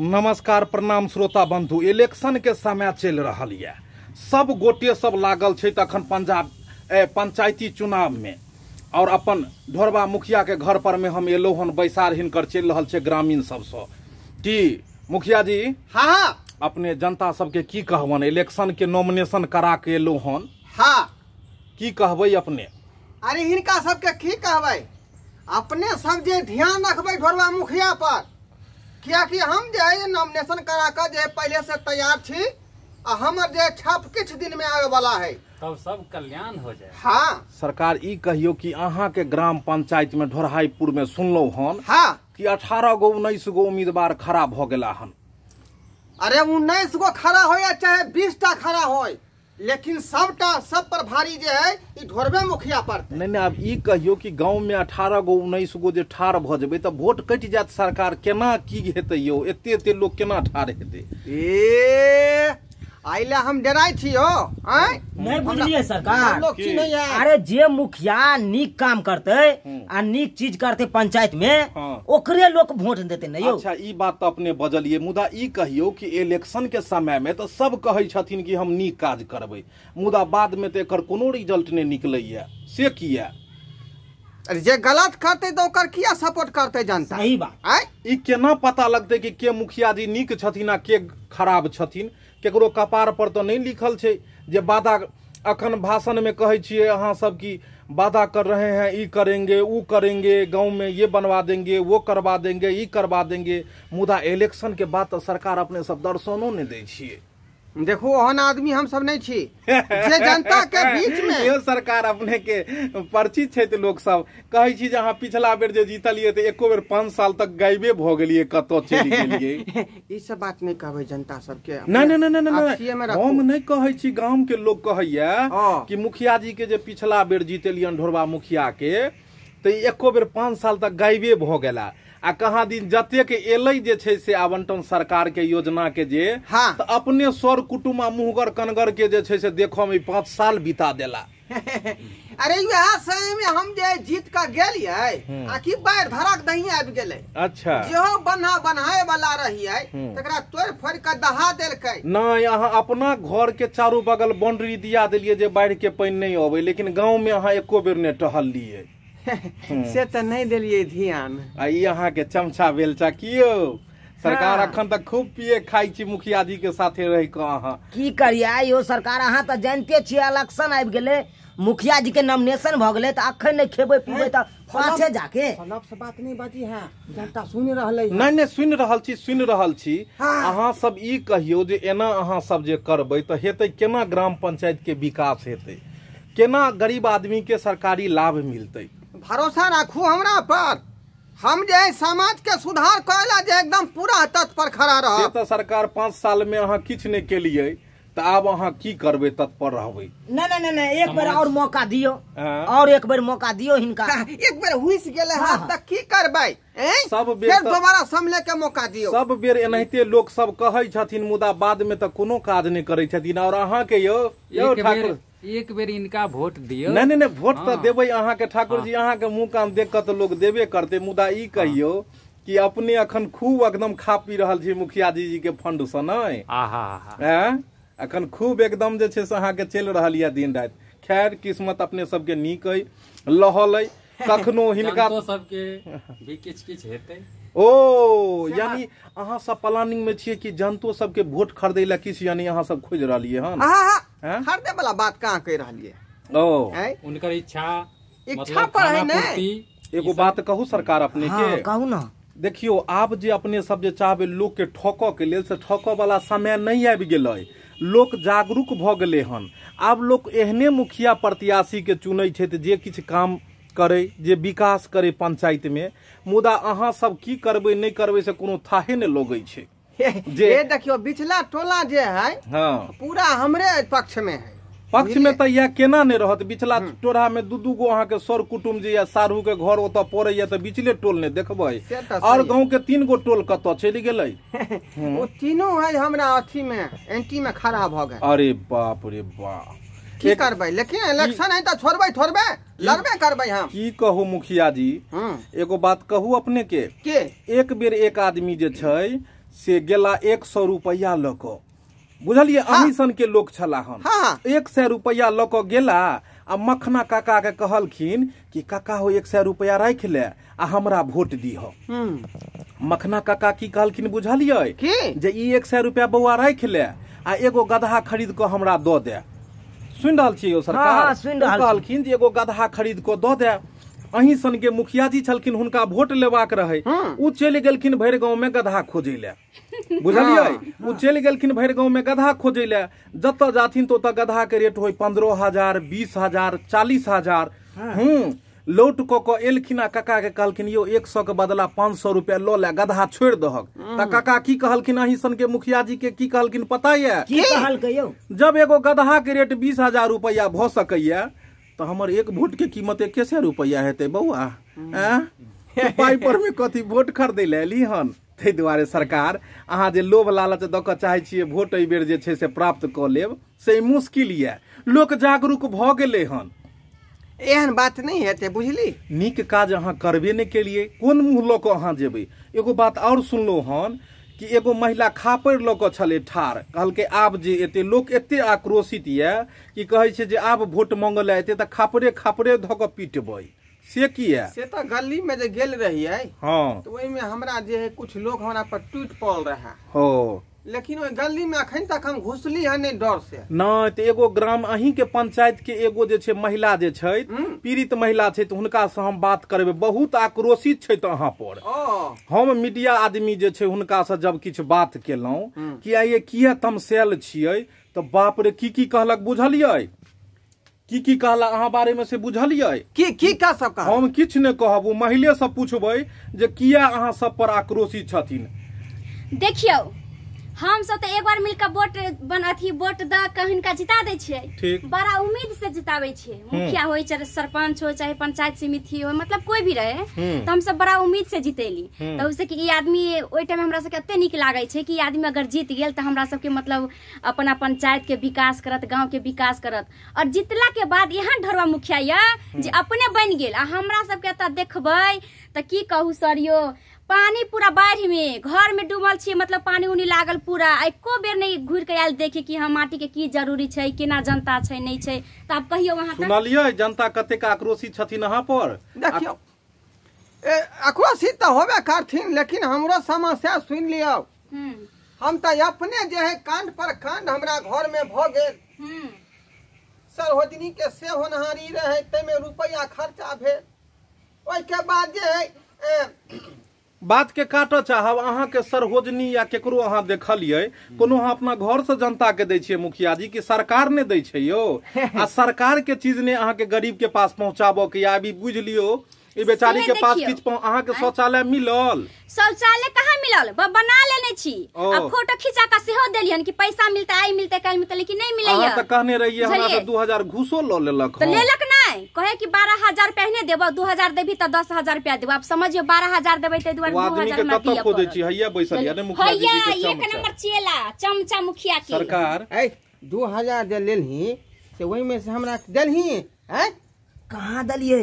नमस्कार प्रणाम श्रोता बंधु इलेक्शन के समय चल रहा है सब गोटे सब लागल तखन पंजाब पंचायती चुनाव में और अपन ढोरबा मुखिया के घर पर में हम एलो हन बैसार हिनकर चल रहा है ग्रामीण सबसे कि मुखिया जी हाँ, हाँ। अपने जनता सबके की कहबन इलेक्शन के नॉमिनेशन करा के एलो हन हाँ की कहब अपने अरे हिनका सबके की कहब अपने सब जे ध्यान रखबै ढोरबा मुखिया पर क्या कि हम जो है नॉमिनेशन करा कर जो पहले से तैयार थी और हमारे जो छाप किछ दिन में आवे वाला है तब सब कल्याण हो जाए हाँ सरकार ई कहियो कि अहाँ के ग्राम पंचायत में ढोरहाईपुर में सुनलो हन हाँ कि अठारह गो उन्नीस गो उम्मीदवार खड़ा भ गेला हन अरे उन्नीस गो खड़ा हो या चाहे बीस टा खड़ा हो लेकिन सबटा सब प्रभारी जो है ई ढोरबे मुखिया पर नहीं नहीं आब ये कहियो कि गांव में अठारह गो उन्नीस गो जो ठार भ जेबे त वोट कट जात सरकार केना की हेतै यो एते एते लोग केना ठार हेतै ए आइला हम डराई थी हो आए? नहीं बुझलिए सरकार नहीं है अरे जे मुखिया नीक काम करते हम्म। आ नीक चीज करते पंचायत में हाँ। ओकरे लोग वोट देते नहीं हो अच्छा ई बात तो अपने बजलिए मुदा ई कहियो कि इलेक्शन के समय में तो सब कहे छथिन कि हम नीक काज करबे मुदा बाद में तो एकर कोनो रिजल्ट नहीं निकलैया से किया अरे जे गलत करते तो ओकर किया सपोर्ट करते जनता सही बात ई केना पता लगते कि के मुखिया जी नीक छथिन आ के खराब छथिन केकरो कपार पर तो नहीं लिखल छै जे वादा अखन भाषण में कहे छे अहाँ सब की वादा कर रहे हैं ई करेंगे उ करेंगे गांव में ये बनवा देंगे वो करवा देंगे ई करवा देंगे मुदा इलेक्शन के बाद तो सरकार अपने सब दर्शनों नहीं दै देखो ओहन आदमी हम सब नहीं छी जे जनता के बीच में यो सरकार अपने के परिचित छे लोग सब कहै छी जहां पिछला बेर जे जीतलिए ते एको बेर 5 साल तक गायबे भ गेलिए कतौ चलि गेलिए ई सब बात नहीं कहबे जनता सब के ना ना ना ना हम नहीं कहै छी गांव के लोग कहैया कि मुखिया जी के जे पिछला बेर जीतलियन ढोरबा मुखिया के ते एको बेर 5 साल तक गायबे भ गेला आ कहा दिन जतेक एल जे से आवंटन सरकार के योजना के जे हाँ। तो अपने सर कुटुम आ मुहगर कनगर के जे से देखो में पांच साल बिता दिला अरे वह समय में हम जे जीत का गेलिए हम्म। आ बाढ़ धरक दही आबि गेले अच्छा जो बन्हा बन्हाए वाला रही हम्म। तकरा तोड़ फोड़ के दहा देलकै ना अपना घर के चारू बगल बाउंड्री दिया देलिए जे बाढ़ के पानी नहीं अबे लेकिन गांव में अहा एको बेर ने टहल लिए से तो नहीं दिलिए ध्यान आई यहाँ के चमचा बेलचा कियो हाँ। सरकार अखन तक खूब पिए खाई छी मुखिया जी के साथे रह के अहाँ की करिए यो सरकार अहा तो जानते छिए इलेक्शन आबि गेले मुखिया जी के नॉमिनेशन भ गेले तो अखन नहीं खेबे पीबे तो पाछे जाके फलप से बात नहीं बाजी है जनता सुन रहल है नहीं नहीं सुन रहल छी सुन रहल छी हाँ। अहाँ सब ई कहियो जे एना अहाँ सब जे करबै तो हेतै केना ग्राम पंचायत के विकास हेतै केना गरीब आदमी के सरकारी लाभ मिलतै भरोसा रखू हमरा पर हम जे समाज के सुधार कहला जे एकदम पूरा तत्पर खड़ा रह तो सरकार पाँच साल में अहा किछ नहीं के लिए तो अब अहा की करबे तत्पर रहबे न न न एक बेर और मौका दियो और हाँ। एक बेर मौका दियो हिनका हाँ, एक बेर हुइस गेले हा त की करबै सब बेर फिर दोबारा समले के मौका दियो सब बेर एनाहिते लोग सब कहै छथिन मुदा बाद में त कोनो काज नहीं करै छथिन और अहा के यो यो ठाकुर एक बेर इनका वोट दियो नहीं नहीं नहीं वोट तो हाँ। देवे अहाँ के ठाकुर जी हाँ। अहाँ के मुँह कान देख के तो लोग देवे करते मुदा ई कहियो हाँ। कि अपने अखन खूब एकदम खा पी रहा मुखिया जी जी के फंड से नहीं अखन खूब एकदम जे से अहाँ के चल रहा है दिन रात खैर किस्मत अपने सबके निक है लहल है कखनो हिनका सबके भी किछ किछ हेतै ओ यानी अहा सब प्लानिंग में छे कि जनतो सब के वोट खरीदे ला किस यानी अहा सब खोज रहलियै हन खरीदे वाला बात कहाँ कहि रहलियै ओ उनकर इच्छा इच्छा मतलब पर है ने एगो बात कहू सरकार अपने के हां कहू ना देखियो आप जे अपने सब जे चाहबे लोग के ठोको के लेल से ठोको वाला समय नहीं आबि गेलै लोग जागरूक भ गेले हन आब लोग एहने मुखिया प्रत्याशी के चुनै छै त जे किछ काम करे जे विकास करे पंचायत में मुदा अहाँ सब की करबे नहीं करबे से कोनो थाहे नहि लगै छे जे ये देखियो बिचला टोला जे है हाँ। पूरा हमरे पक्ष में है पक्ष में तो यह केना नहीं रहत बिचला हम्म। टोरा में दू गो अहाँ के सर कुटुम जे या सारू के घर ओत पड़े या तो बिचले टोल नहीं देखब और गांव के तीन गो टोल कत चलि गेल हम्म। तीनों है हमरा अथी में एंटी में खड़ा भ गए अरे बाप रे बाप की करबै लेकिन इलेक्शन है त छोड़बै छोड़बै लड़बे करबै हम की कहू मुखिया जी हम्म। एगो बात कहू अपने के के एक बेर एक आदमी जे छै से गेला 100 सौ रुपया लऽ कऽ बुझलियै हाँ। अही के लोक छला हम हाँ, हाँ। एक सए रुपया लऽ कऽ गेला आ मखना काका के कहलखिन कि काका हो एक सए रुपया राख ले आ हमरा वोट दीह हम्म। मखना काका की कहलखिन बुझलिए जे ई एक सए रुपया बौआ राख ले आ एगो गधा खरीद कऽ हमरा दो दे सुन रहा छियै यौ सरकार हाँ, हाँ सुनि रहल कहलखिन जे एगो गधा खरीद कऽ दऽ दे अही सन के मुखिया जी छलखिन हुनका वोट लेबाक रहे हाँ। उ चल गेलखिन भरि गाँव में गधा खोजे ले बुझलियै हाँ, उ चल गेलखिन भरि गाँव में गधा खोजे ले जत जाथिन तो त गधा के रेट होय पंद्रह हजार बीस हजार चालीस हजार हूँ लौट कलखिना कऽ आ कक्का के कहलखिन यो एक सौ के बदला पाँच सौ रुपया लो ले गधा छोड़ दहक हम्म। तऽ कक्का की कहलखिन अही सन के मुखिया जी के की कहलखिन पता ये जब एगो गधा के रेट बीस हजार रूपया भ सकैया तो हमारे एक वोट के कीमत एक कैसे रूपया हेत बउआ हम्म। पाई पर में कथी वोट खरीद लए हन ते दुआरे सरकार अहाँ जे लोभ लालच दऽ कऽ चाहै वोट एहि जे छै से प्राप्त क लेब से मुश्किल ये लोग जागरूक भ गए हन एहन बात नहीं हेतै बुझली निक काज अहाँ करबे नहि केलियै कोन मुँह लो कऽ अहाँ जेबे एगो बात आओर सुनलहुँ हन कि एगो महिला खापड़ि लऽ कऽ ठार ठाढ़ कहलकै आब जे एते लोक एते आक्रोशित ये कि कहै छे जे आब वोट मांगऽ एते त खापरे खापरे धक धऽ पीटबै से की है से त गली में जे गेल रही है हां तो वही में हमरा जे है कुछ लोग हमरा पर टूट पड़ रहा हो लेकिन गली में अखन तक हम घुसली है नहीं डर से ना तो एगो ग्राम अही के पंचायत के एगो जे छे महिला जे छे हम्म। पीड़ित महिला छे हुनका से हम बात करबे बहुत आक्रोशित छे तो अहाँ पर हम मीडिया आदमी जे छे हुनका से जब किछ बात केलौ हम्म। कि आइए किया तम सेल छियै तो बाप रे की की कहलक बुझलियै की की कहला अहाँ बारे में से बुझलिए की की का सब कहा हम किछु ने कहब महिले से पूछबे जे किया अहाँ सब पर आक्रोशित छथिन देखियो हम सब तो एक बार मिलकर वोट बन अथी वोट द के हिनका जिता दै बड़ा उम्मीद से जिताबै छियै हम्म। मुखिया हो चाहे सरपंच हो चाहे पंचायत समिति हो मतलब कोई भी रहे तो हम सब बड़ा उम्मीद से जितेली हम्म। तो उससे कि आदमी ओहि टाइम हमरा सबके एते नीक लागै छै कि आदमी अगर जीत गेल तो हमरा सबके मतलब अपना पंचायत के विकास करत गाँव के विकास करत और जीतला के बाद एहन ढरुआ मुखिया ये हम्म। अपने बन गेल आ हमरा सबके एतऽ देखबै तऽ की कहू सर यो पानी पूरा बाढ़ में घर में डूबल छे मतलब पानी उनी लागल पूरा एको बेर नहीं घूर के आयल देखे कि हम माटी के की जरूरी छै केना जनता छे नहीं छे तो आप कहियो वहां सुनलियै जनता कते का आक्रोशित छथिन अहाँ पर देखियो ए आक्रोशित तो होबे करथिन लेकिन हमरो समस्या सुन लियो हम्म। हम तो अपने जे है कांड पर कांड हमरा घर में भ गेल हम्म। सरोजनी के से होनहारी रहे ते में रुपया खर्चा भेल ओके बाद जे है बात के काट चाहब अहाँ के सरहोजनी या केकरो अहा देखलिए कोनो अहाँ अपना घर से जनता के दै छियै मुखिया जी कि सरकार ने दै छै यो आ सरकार के चीज ने अहा के गरीब के पास पहुंचाबो के या अभी बुझ लियो ई बेचारी के पास किछ किछु अहा के शौचालय मिलल शौचालय कहाँ मिलल ब बना लेने छी आ फोटो खिंचा के सेहो देलियन कि पैसा मिलते आई मिलते काल्हि मिलते लेकिन नहीं मिलैया अहाँ तऽ कहने रहिए हमरा तऽ 2000 घुसो ल लेलक त लेलक नहीं कहे कि बारह हजार पहने देव दू हजार देवी तो दस हजार रुपया देव आप समझियो बारह हजार देवे तो दू हजार एक नंबर चेला चमचा मुखिया के सरकार दू हजार जे लेलही से वही में से हमरा देलही है कहाँ दलिए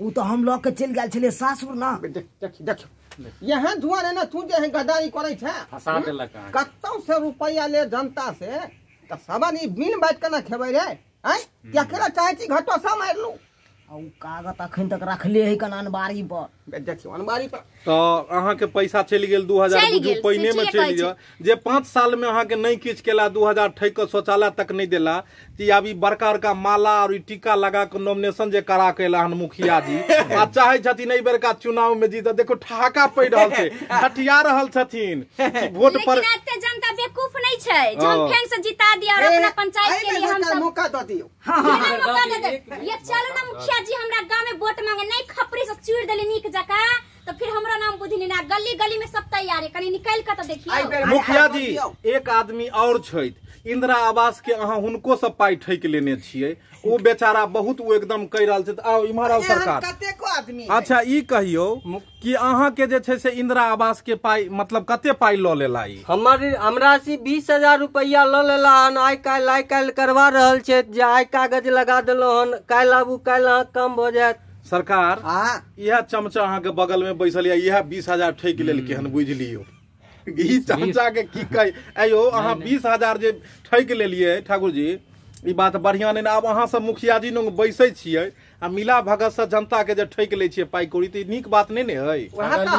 वो तो हम लोग के चल गए छले सासुर ना देखियो यहाँ धुआ ने ना तू जो है गदारी कर छे कतौ से रुपया ले जनता से त सबनी बिन बात के ना खेबै रे तो पैसा चल गए 2000 में साल में अहाँ के नहीं किछ केला 2000 के शौचालय तक नहीं दिला अब बड़का बड़का माला और टीका लगा के नॉमिनेशन करा के मुखिया जी आ चाहे छथिन चुनाव में जी देखो ठहाका पड़ रहा छै वोट पर बेवकूफ नहीं छै जो हम फेन से जिता दिया और अपना पंचायत के लिए हम सब मौका दे दियो हां मौका दे ये चलो ना मुखिया जी हमरा गांव में वोट मांगे नहीं खपरी से चूर देले नीक जका तो फिर हमारा नाम बुझनी ना गली गली में सब तैयार है निकल कर तो देखिए मुखिया जी एक आदमी और इंदिरा आवास के अहा हुनको सब पाई ठक लेने छिये ओ बेचारा बहुत वो एकदम कह रहा छथि आओ इम्हर सरकार अच्छा ई कहियो कि अहा के जे छै से इंदिरा आवास के पाई मतलब कते पाई ल लेला ई हमर हमरा से बीस हजार रुपया ल लेला हन आइ काल्हि आइ काल्हि करवा रहल छै जे आइ कागज लगा देलो हन काल्हि आबू काल्हि अहाँ कम भ जायत सरकार यह चमचा अहाँ के बगल में बैसल या बीस हजार ठक लेलकै हन हम्म। बुझ लियो चमचा के की कही अयो अहाँ बीस हजार जे ठोक लेलियै ठाकुर जी ये बात बढ़िया नहीं आब अहाँ सब मुखिया जी लोग बैसे छियै आ मिला भगत से जनता के जे ठोक ले छियै पाई कौड़ी तो निक बात नहीं है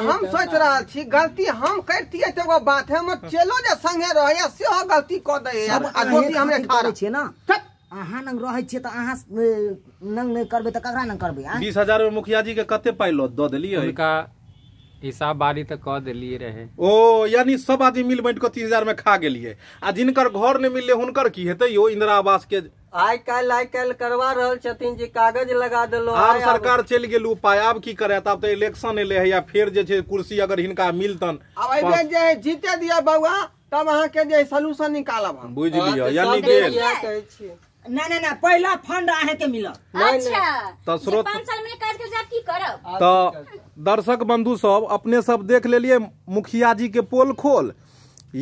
हम सोच रहा छी गलती हम करती बात है जे संगे गलती हमरे ठार ना अहाँ नंग त नंग त ककरा नंग 20000 में मुखिया जी के कते पाई द हिसाब बारी त क रहे ओ यानी सब आदमी मिल 30000 खा आ जिनकर घर ने मिलले हुनकर की हेतै यो इंदिरा आवास के आय काल आय काल करवा रहल छथिन जी कागज लगा देलो आब सरकार चल गेलु उपाय आब की करे आब त इलेक्शन एले है या फिर जे छे कुर्सी अगर हिनका मिलतन आब जे जीते दिया बौआ तब अहाँ के जे सोल्यूशन निकालब बुझ यानी गेल ना ना ना पहला फंड आहे के मिलत अच्छा तो स्रोत साल में काज कर जाब की करब तो दर्शक बंधु सब अपने सब देख ले लिए मुखिया जी के पोल खोल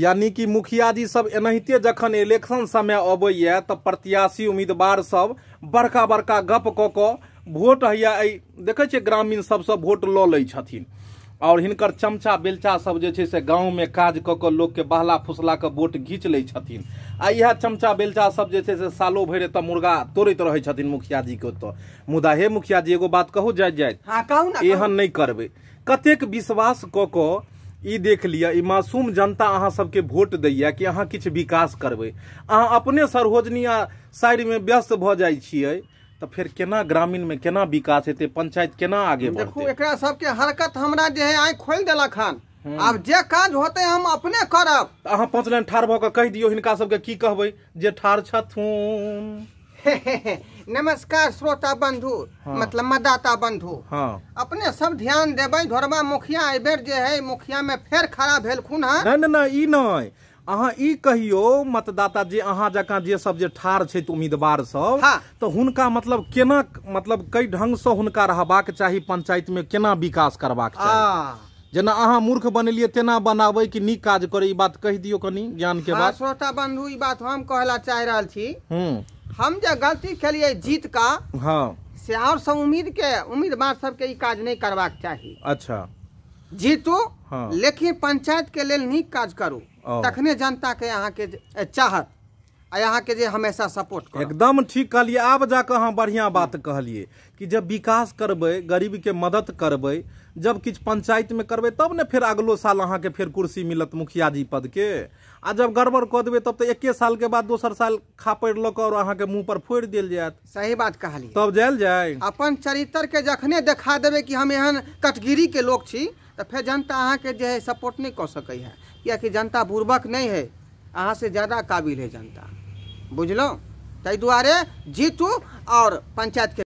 यानी कि मुखिया जी सब एनाहिते जखन इलेक्शन समय अबैया तो प्रत्याशी उम्मीदवार सब बड़का बड़का गप कऽ कऽ वोट हैया देखे छियै ग्रामीण सब सब वोट लऽ लै छथिन और हिनकर चमचा बेलचा सब जे से से में काज के लोग के बहला के वोट घीच लै छथिन आ इ चमचा बेलचा सब जे से सालो भरि एतऽ मुर्गा तोड़ैत मुखिया छथिन के तो मुदा हे मुखिया जी एगो बात कहू जाइत जाइत एहन नहीं करबै कतेक विश्वास क कऽ ई देख लिया ई मासूम जनता अहाँ सबके वोट दैया कि अहाँ किछ विकास करबे अहाँ अपने सरोजनिया साइड में व्यस्त भ जाय छियै तो फिर केना ग्रामीण में केना विकास हेतु पंचायत केना आगे देखो एक सबके हरकत हमारा जो है आँखि खोल देलक खान हम्म। आब जे काज होते हम अपने करब तो अहाँ पाँच लाइन ठाढ़ भऽ कऽ कहि हिनका सबके की कहबै जे ठार छथुन नमस्कार श्रोता बंधु हाँ। मतलब मतदाता बंधु हाँ। अपने सब ध्यान देवे धोरबा मुखिया एहि जे है मुखिया में फेर खड़ा भेलखुन हँ ना ना ई ना अहाँ मतदाता जे अहा जका जे सब जे ठार ठाढ़ त उम्मीदवार सब हाँ। तो हुनका मतलब केना मतलब कई ढंग से हुनका रहबाक चाहि पंचायत में केना विकास करबाक चाहि जना अहा मूर्ख बनेलियै तेना बनाबे कि नीक काज करे ई बात कह दियो कनी ज्ञान के हाँ, बात श्रोता बंधु ई बात हम कहला चाह रहल छी हम हम जे गलती खेलिए जीत का हां से और सब उम्मीद के उम्मीदवार के ई काज नहीं करबाक चाहि अच्छा जीतू हाँ। लेकिन पंचायत के लेल नीक काज करू Oh. तखने जनता के अहा के चाहत यहाँ के जे हमेशा सपोर्ट कर एकदम ठीक कहलिए आब जाकर हम बढ़िया बात कहलिए कि जब विकास करब गरीब के मदद करब जब कि पंचायत में करब तब ने फिर अगलो साल अहाँ के फिर कुर्सी मिलत मुखिया जी पद के आ जब गड़बड़ कह देवे तब तो एक साल के बाद दोसर साल खापड़ लऽ और अहाँ के मुँह पर फोड़ दिल जाए सही बात कहलिए तब जाए जाए अपन चरित्र के जखने देखा देवे कि हम एहन कटगिरी के लोग छी तो फिर जनता अहाँ के जे है सपोर्ट नहीं कह सकै है किया कि जनता बुर्बक नहीं है अहाँ से ज़्यादा काबिल है जनता बुझलो ते दुआरे जीतू और पंचायत के